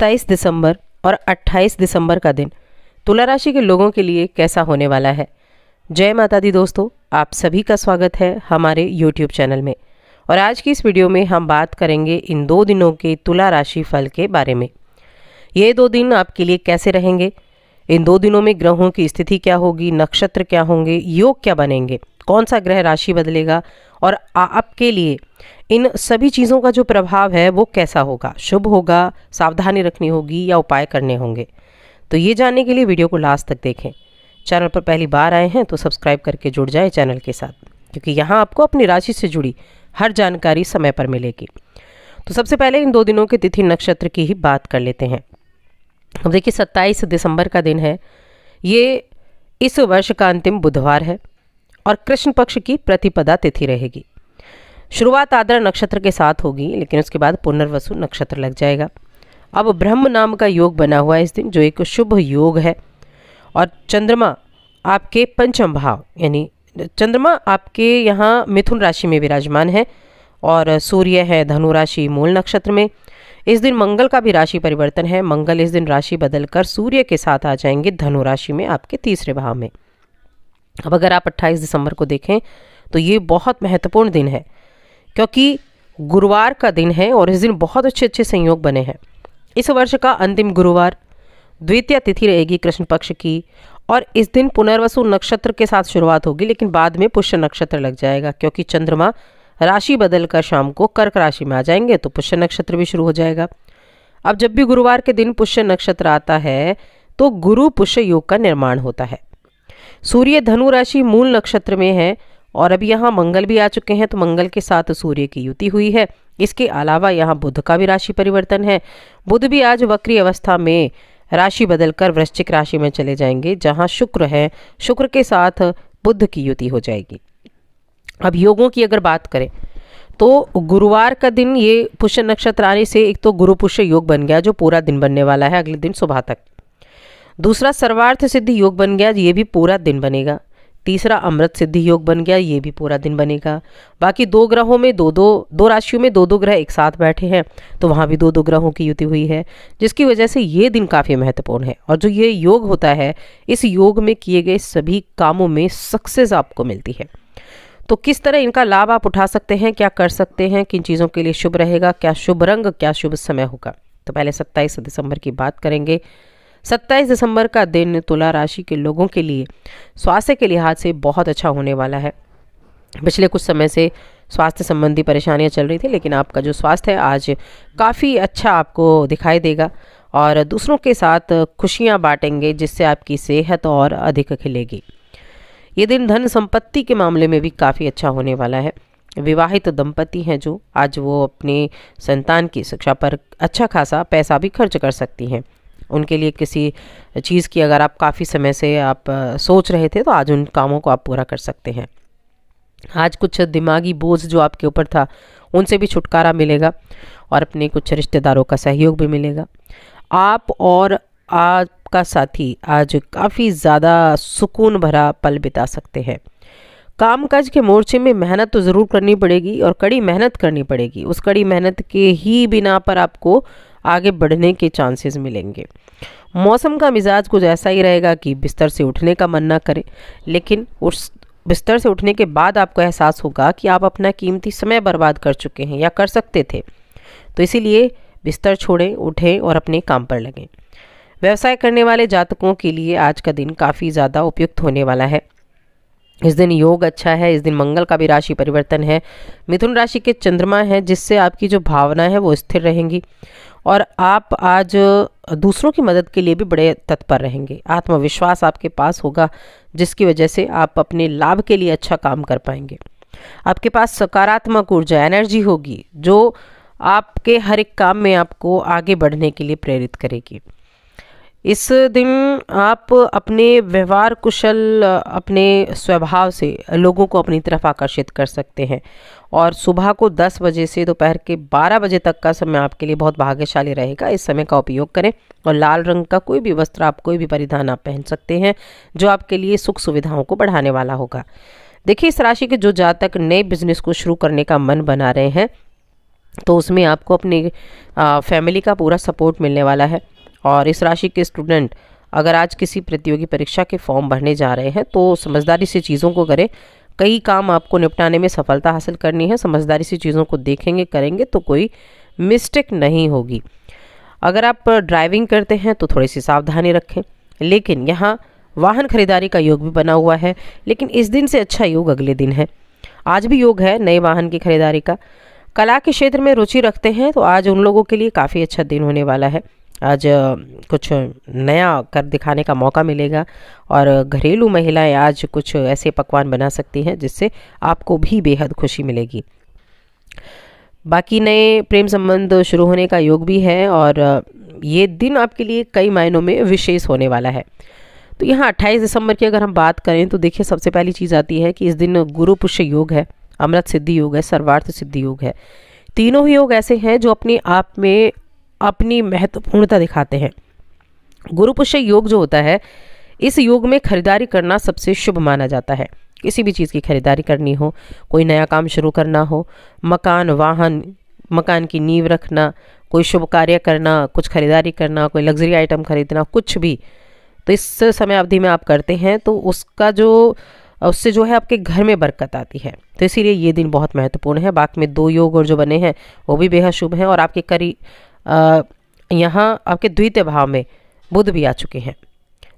सत्ताईस दिसंबर और 28 दिसंबर का दिन तुला राशि के लोगों के लिए कैसा होने वाला है जय माता दी दोस्तों आप सभी का स्वागत है हमारे यूट्यूब चैनल में और आज की इस वीडियो में हम बात करेंगे इन दो दिनों के तुला राशि फल के बारे में ये दो दिन आपके लिए कैसे रहेंगे इन दो दिनों में ग्रहों की स्थिति क्या होगी नक्षत्र क्या होंगे योग क्या बनेंगे कौन सा ग्रह राशि बदलेगा और आपके लिए इन सभी चीज़ों का जो प्रभाव है वो कैसा होगा शुभ होगा सावधानी रखनी होगी या उपाय करने होंगे तो ये जानने के लिए वीडियो को लास्ट तक देखें चैनल पर पहली बार आए हैं तो सब्सक्राइब करके जुड़ जाए चैनल के साथ क्योंकि यहाँ आपको अपनी राशि से जुड़ी हर जानकारी समय पर मिलेगी तो सबसे पहले इन दो दिनों के तिथि नक्षत्र की ही बात कर लेते हैं अब देखिए सत्ताईस दिसंबर का दिन है ये इस वर्ष का अंतिम बुधवार है और कृष्ण पक्ष की प्रतिपदा तिथि रहेगी शुरुआत आदरा नक्षत्र के साथ होगी लेकिन उसके बाद पुनर्वसु नक्षत्र लग जाएगा अब ब्रह्म नाम का योग बना हुआ है इस दिन जो एक शुभ योग है और चंद्रमा आपके पंचम भाव यानी चंद्रमा आपके यहाँ मिथुन राशि में विराजमान है और सूर्य है धनु राशि मूल नक्षत्र में इस दिन मंगल का भी राशि परिवर्तन है मंगल इस दिन राशि बदलकर सूर्य के साथ आ जाएंगे धनु राशि में आपके तीसरे भाव में अब अगर आप 28 दिसंबर को देखें तो ये बहुत महत्वपूर्ण दिन है क्योंकि गुरुवार का दिन है और इस दिन बहुत अच्छे अच्छे संयोग बने हैं इस वर्ष का अंतिम गुरुवार द्वितीय तिथि रहेगी कृष्ण पक्ष की और इस दिन पुनर्वसु नक्षत्र के साथ शुरुआत होगी लेकिन बाद में पुष्य नक्षत्र लग जाएगा क्योंकि चंद्रमा राशि बदल कर शाम को कर्क राशि में आ जाएंगे तो पुष्य नक्षत्र भी शुरू हो जाएगा अब जब भी गुरुवार के दिन पुष्य नक्षत्र आता है तो गुरु पुष्य योग का निर्माण होता है सूर्य धनु राशि मूल नक्षत्र में है और अब यहाँ मंगल भी आ चुके हैं तो मंगल के साथ सूर्य की युति हुई है इसके अलावा यहाँ बुध का भी राशि परिवर्तन है बुध भी आज वक्री अवस्था में राशि बदलकर वृश्चिक राशि में चले जाएंगे जहाँ शुक्र है शुक्र के साथ बुध की युति हो जाएगी अब योगों की अगर बात करें तो गुरुवार का दिन ये पुष्य नक्षत्र आने से एक तो गुरु पुष्य योग बन गया जो पूरा दिन बनने वाला है अगले दिन सुबह तक दूसरा सर्वार्थ सिद्धि योग बन गया ये भी पूरा दिन बनेगा तीसरा अमृत सिद्धि योग बन गया ये भी पूरा दिन बनेगा बाकी दो ग्रहों में दो दो दो राशियों में दो दो ग्रह एक साथ बैठे हैं तो वहाँ भी दो दो ग्रहों की युति हुई है जिसकी वजह से ये दिन काफ़ी महत्वपूर्ण है और जो ये योग होता है इस योग में किए गए सभी कामों में सक्सेस आपको मिलती है तो किस तरह इनका लाभ आप उठा सकते हैं क्या कर सकते हैं किन चीज़ों के लिए शुभ रहेगा क्या शुभ रंग क्या शुभ समय होगा तो पहले सत्ताईस दिसंबर की बात करेंगे सत्ताईस दिसंबर का दिन तुला राशि के लोगों के लिए स्वास्थ्य के लिहाज से बहुत अच्छा होने वाला है पिछले कुछ समय से स्वास्थ्य संबंधी परेशानियां चल रही थी लेकिन आपका जो स्वास्थ्य है आज काफ़ी अच्छा आपको दिखाई देगा और दूसरों के साथ खुशियां बांटेंगे जिससे आपकी सेहत और अधिक खिलेगी ये दिन धन संपत्ति के मामले में भी काफ़ी अच्छा होने वाला है विवाहित दंपति हैं जो आज वो अपने संतान की शिक्षा पर अच्छा खासा पैसा भी खर्च कर सकती हैं उनके लिए किसी चीज़ की अगर आप काफ़ी समय से आप सोच रहे थे तो आज उन कामों को आप पूरा कर सकते हैं आज कुछ दिमागी बोझ जो आपके ऊपर था उनसे भी छुटकारा मिलेगा और अपने कुछ रिश्तेदारों का सहयोग भी मिलेगा आप और आपका साथी आज काफ़ी ज़्यादा सुकून भरा पल बिता सकते हैं कामकाज के मोर्चे में मेहनत तो ज़रूर करनी पड़ेगी और कड़ी मेहनत करनी पड़ेगी उस कड़ी मेहनत के ही बिना पर आपको आगे बढ़ने के चांसेस मिलेंगे मौसम का मिजाज कुछ ऐसा ही रहेगा कि बिस्तर से उठने का मन ना करे लेकिन उस बिस्तर से उठने के बाद आपको एहसास होगा कि आप अपना कीमती समय बर्बाद कर चुके हैं या कर सकते थे तो इसीलिए बिस्तर छोड़ें उठें और अपने काम पर लगें व्यवसाय करने वाले जातकों के लिए आज का दिन काफ़ी ज़्यादा उपयुक्त होने वाला है इस दिन योग अच्छा है इस दिन मंगल का भी राशि परिवर्तन है मिथुन राशि के चंद्रमा है जिससे आपकी जो भावना है वो स्थिर रहेंगी और आप आज दूसरों की मदद के लिए भी बड़े तत्पर रहेंगे आत्मविश्वास आपके पास होगा जिसकी वजह से आप अपने लाभ के लिए अच्छा काम कर पाएंगे आपके पास सकारात्मक ऊर्जा एनर्जी होगी जो आपके हर एक काम में आपको आगे बढ़ने के लिए प्रेरित करेगी इस दिन आप अपने व्यवहार कुशल अपने स्वभाव से लोगों को अपनी तरफ आकर्षित कर सकते हैं और सुबह को 10 बजे से दोपहर के 12 बजे तक का समय आपके लिए बहुत भाग्यशाली रहेगा इस समय का उपयोग करें और लाल रंग का कोई भी वस्त्र आप कोई भी परिधान आप पहन सकते हैं जो आपके लिए सुख सुविधाओं को बढ़ाने वाला होगा देखिए इस राशि के जो जातक नए बिजनेस को शुरू करने का मन बना रहे हैं तो उसमें आपको अपनी फैमिली का पूरा सपोर्ट मिलने वाला है और इस राशि के स्टूडेंट अगर आज किसी प्रतियोगी परीक्षा के फॉर्म भरने जा रहे हैं तो समझदारी से चीज़ों को करें कई काम आपको निपटाने में सफलता हासिल करनी है समझदारी से चीज़ों को देखेंगे करेंगे तो कोई मिस्टेक नहीं होगी अगर आप ड्राइविंग करते हैं तो थोड़ी सी सावधानी रखें लेकिन यहाँ वाहन खरीदारी का योग भी बना हुआ है लेकिन इस दिन से अच्छा योग अगले दिन है आज भी योग है नए वाहन की खरीदारी का कला के क्षेत्र में रुचि रखते हैं तो आज उन लोगों के लिए काफ़ी अच्छा दिन होने वाला है आज कुछ नया कर दिखाने का मौका मिलेगा और घरेलू महिलाएं आज कुछ ऐसे पकवान बना सकती हैं जिससे आपको भी बेहद खुशी मिलेगी बाकी नए प्रेम संबंध शुरू होने का योग भी है और ये दिन आपके लिए कई मायनों में विशेष होने वाला है तो यहाँ 28 दिसंबर की अगर हम बात करें तो देखिए सबसे पहली चीज़ आती है कि इस दिन गुरु पुष्य योग है अमृत सिद्धि योग है सर्वार्थ सिद्धि योग है तीनों ही योग ऐसे हैं जो अपने आप में अपनी महत्वपूर्णता दिखाते हैं गुरु पुष्य योग जो होता है इस योग में खरीदारी करना सबसे शुभ माना जाता है किसी भी चीज़ की खरीदारी करनी हो कोई नया काम शुरू करना हो मकान वाहन मकान की नींव रखना कोई शुभ कार्य करना कुछ खरीदारी करना कोई लग्जरी आइटम खरीदना कुछ भी तो इस समय अवधि में आप करते हैं तो उसका जो उससे जो है आपके घर में बरकत आती है तो इसीलिए ये दिन बहुत महत्वपूर्ण है बाकी में दो योग और जो बने हैं वो भी बेहद शुभ हैं और आपके करी यहाँ आपके द्वितीय भाव में बुध भी आ चुके हैं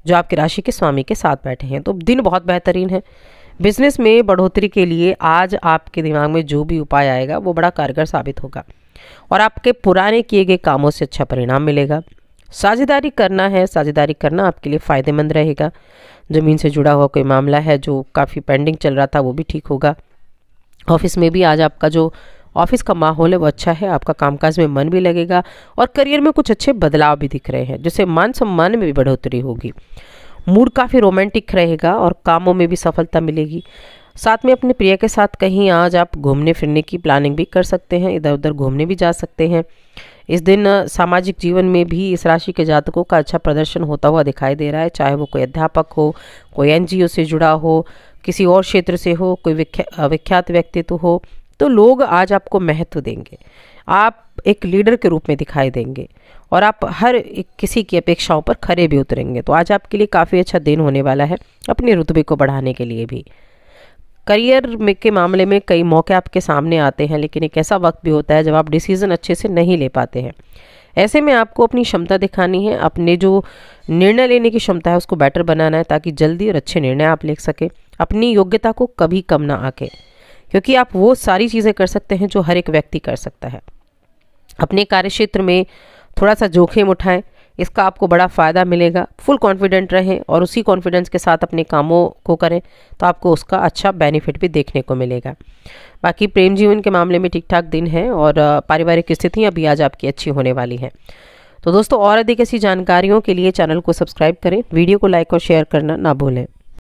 जो आपकी राशि के स्वामी के साथ बैठे हैं तो दिन बहुत बेहतरीन है बिजनेस में बढ़ोतरी के लिए आज आपके दिमाग में जो भी उपाय आएगा वो बड़ा कारगर साबित होगा और आपके पुराने किए गए कामों से अच्छा परिणाम मिलेगा साझेदारी करना है साझेदारी करना आपके लिए फ़ायदेमंद रहेगा ज़मीन से जुड़ा हुआ कोई मामला है जो काफ़ी पेंडिंग चल रहा था वो भी ठीक होगा ऑफिस में भी आज आपका जो ऑफिस का माहौल है वो अच्छा है आपका कामकाज में मन भी लगेगा और करियर में कुछ अच्छे बदलाव भी दिख रहे हैं जिससे मान सम्मान में भी बढ़ोतरी होगी मूड काफ़ी रोमांटिक रहेगा और कामों में भी सफलता मिलेगी साथ में अपने प्रिय के साथ कहीं आज आप घूमने फिरने की प्लानिंग भी कर सकते हैं इधर उधर घूमने भी जा सकते हैं इस दिन सामाजिक जीवन में भी इस राशि के जातकों का अच्छा प्रदर्शन होता हुआ दिखाई दे रहा है चाहे वो कोई अध्यापक हो कोई एनजीओ से जुड़ा हो किसी और क्षेत्र से हो कोई विख्या, विख्यात व्यक्तित्व हो तो लोग आज आपको महत्व देंगे आप एक लीडर के रूप में दिखाई देंगे और आप हर एक किसी की अपेक्षाओं पर खरे भी उतरेंगे तो आज आपके लिए काफ़ी अच्छा दिन होने वाला है अपने रुतबे को बढ़ाने के लिए भी करियर में के मामले में कई मौके आपके सामने आते हैं लेकिन एक ऐसा वक्त भी होता है जब आप डिसीज़न अच्छे से नहीं ले पाते हैं ऐसे में आपको अपनी क्षमता दिखानी है अपने जो निर्णय लेने की क्षमता है उसको बेटर बनाना है ताकि जल्दी और अच्छे निर्णय आप ले सकें अपनी योग्यता को कभी कम ना आके क्योंकि आप वो सारी चीज़ें कर सकते हैं जो हर एक व्यक्ति कर सकता है अपने कार्य क्षेत्र में थोड़ा सा जोखिम उठाएं इसका आपको बड़ा फ़ायदा मिलेगा फुल कॉन्फिडेंट रहें और उसी कॉन्फिडेंस के साथ अपने कामों को करें तो आपको उसका अच्छा बेनिफिट भी देखने को मिलेगा बाकी प्रेम जीवन के मामले में ठीक ठाक दिन है और पारिवारिक स्थितियाँ भी आज आपकी अच्छी होने वाली हैं तो दोस्तों और अधिक ऐसी जानकारियों के लिए चैनल को सब्सक्राइब करें वीडियो को लाइक और शेयर करना ना भूलें